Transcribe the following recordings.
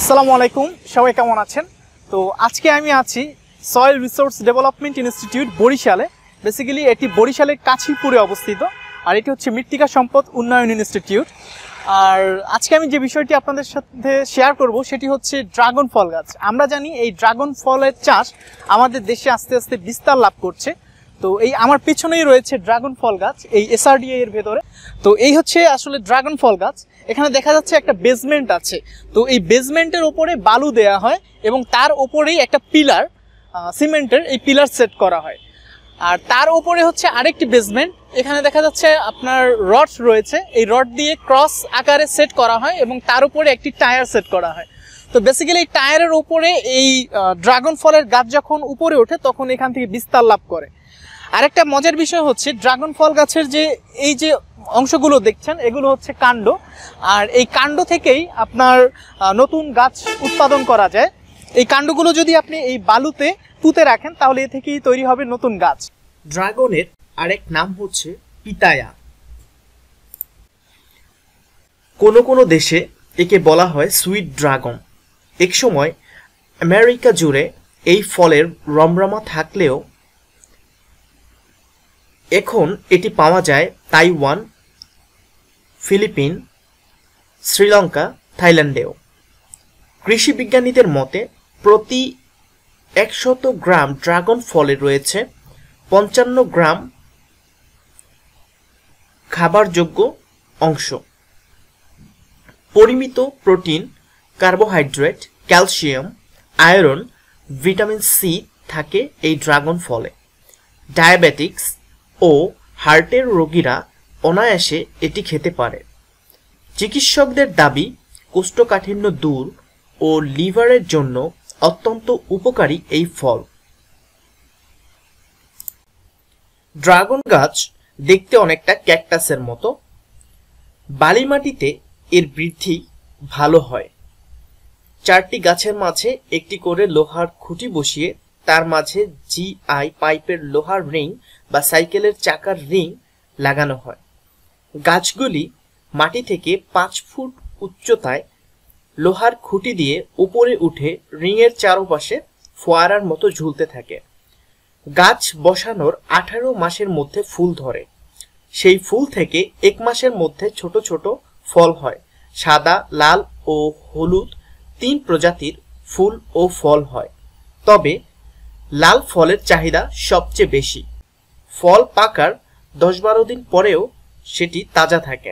আসসালামু আলাইকুম সবাই কেমন আছেন তো আজকে আমি আছি সয়েল রিসোর্স ডেভেলপমেন্ট ইনস্টিটিউট বরিশালে বেসিক্যালি এটি বরিশালের কাছিপুরে অবস্থিত আর এটি হচ্ছে মৃত্তিকা সম্পদ উন্নয়ন ইনস্টিটিউট আর আজকে আমি যে বিষয়টি আপনাদের সাথে শেয়ার করব সেটি হচ্ছে ড্রাগন ফল গাছ আমরা জানি এই ড্রাগন ফলের চাষ আমাদের দেশে আস্তে আস্তে বিস্তার লাভ করছে তো এই আমার পিছনেই রয়েছে ড্রাগন ফল গাছ এই এসআরডিএ এর ভেতরে তো এই হচ্ছে আসলে ড্রাগন ফল গাছ এখানে দেখা যাচ্ছে একটা বেসমেন্ট আছে তো এই বেসমেন্টের ওপরে বালু দেয়া হয় এবং তার ওপরেই একটা পিলার সিমেন্টের এই পিলার সেট করা হয় আর তার ওপরে হচ্ছে আরেকটি বেসমেন্ট এখানে দেখা যাচ্ছে আপনার রড রয়েছে এই রড দিয়ে ক্রস আকারে সেট করা হয় এবং তার উপরে একটি টায়ার সেট করা হয় তো বেসিক্যালি এই টায়ারের ওপরে এই ড্রাগন ফলের গাছ যখন উপরে ওঠে তখন এখান থেকে বিস্তার লাভ করে আরেকটা মজার বিষয় হচ্ছে ড্রাগন ফল গাছের যে এই যে অংশগুলো দেখছেন এগুলো হচ্ছে কাণ্ড আর এই কাণ্ড থেকেই আপনার নতুন গাছ উৎপাদন করা যায় এই কাণ্ডগুলো যদি আপনি এই বালুতে পুঁতে রাখেন তাহলে এ থেকেই তৈরি হবে নতুন গাছ ড্রাগনের আরেক নাম হচ্ছে পিতায়া কোনো কোনো দেশে একে বলা হয় সুইট ড্রাগন এক সময় আমেরিকা জুড়ে এই ফলের রমরমা থাকলেও এখন এটি পাওয়া যায় তাইওয়ান ফিলিপিন শ্রীলঙ্কা থাইল্যান্ডেও কৃষি বিজ্ঞানীদের মতে প্রতি একশত গ্রাম ড্রাগন ফলে রয়েছে পঞ্চান্ন গ্রাম খাবারযোগ্য অংশ পরিমিত protein carbohydrate calcium iron vitamin C থাকে এই ড্রাগন ফলে ডায়াবেটিক্স ও হার্টের রোগীরা অনায়াসে এটি খেতে পারে চিকিৎসকদের দাবি কোষ্ঠকাঠিন্য দূর ও লিভারের জন্য অত্যন্ত উপকারী এই ফল ড্রাগন গাছ দেখতে অনেকটা ক্যাকটাসের মতো বালি মাটিতে এর বৃদ্ধি ভালো হয় চারটি গাছের মাঝে একটি করে লোহার খুঁটি বসিয়ে তার মাঝে জিআই পাইপের লোহার রিং বা সাইকেলের চাকার রিং লাগানো হয় গাছগুলি মাটি থেকে পাঁচ ফুট উচ্চতায় লোহার খুঁটি দিয়ে উপরে উঠে রিংয়ের চারপাশে ফোয়ারার মতো ঝুলতে থাকে গাছ বসানোর আঠারো মাসের মধ্যে ফুল ধরে সেই ফুল থেকে এক মাসের মধ্যে ছোট ছোট ফল হয় সাদা লাল ও হলুদ তিন প্রজাতির ফুল ও ফল হয় তবে লাল ফলের চাহিদা সবচেয়ে বেশি ফল পাকার দশ বারো দিন পরেও সেটি তাজা থাকে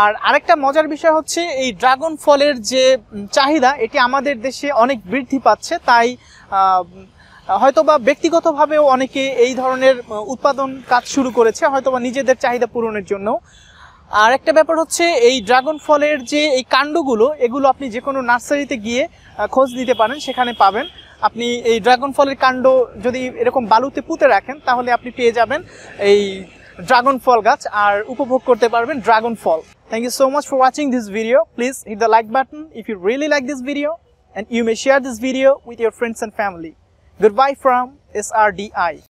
আর আরেকটা মজার বিষয় হচ্ছে এই ড্রাগন ফলের যে চাহিদা এটি আমাদের দেশে অনেক বৃদ্ধি পাচ্ছে তাই হয়তোবা ব্যক্তিগতভাবেও অনেকে এই ধরনের উৎপাদন কাজ শুরু করেছে হয়তোবা নিজেদের চাহিদা পূরণের জন্য আর একটা ব্যাপার হচ্ছে এই ড্রাগন ফলের যে এই কাণ্ডগুলো এগুলো আপনি যে কোনো নার্সারিতে গিয়ে খোঁজ দিতে পারেন সেখানে পাবেন আপনি এই ড্রাগন ফলের কাণ্ড যদি এরকম বালুতে পুঁতে রাখেন তাহলে আপনি পেয়ে যাবেন এই ড্রাগন ফল গাছ আর উপভোগ করতে পারবেন ড্রাগন ফল thank you so much for watching this video please hit the like button if you really like this video and you may share this video with your friends and family good bye from S R D I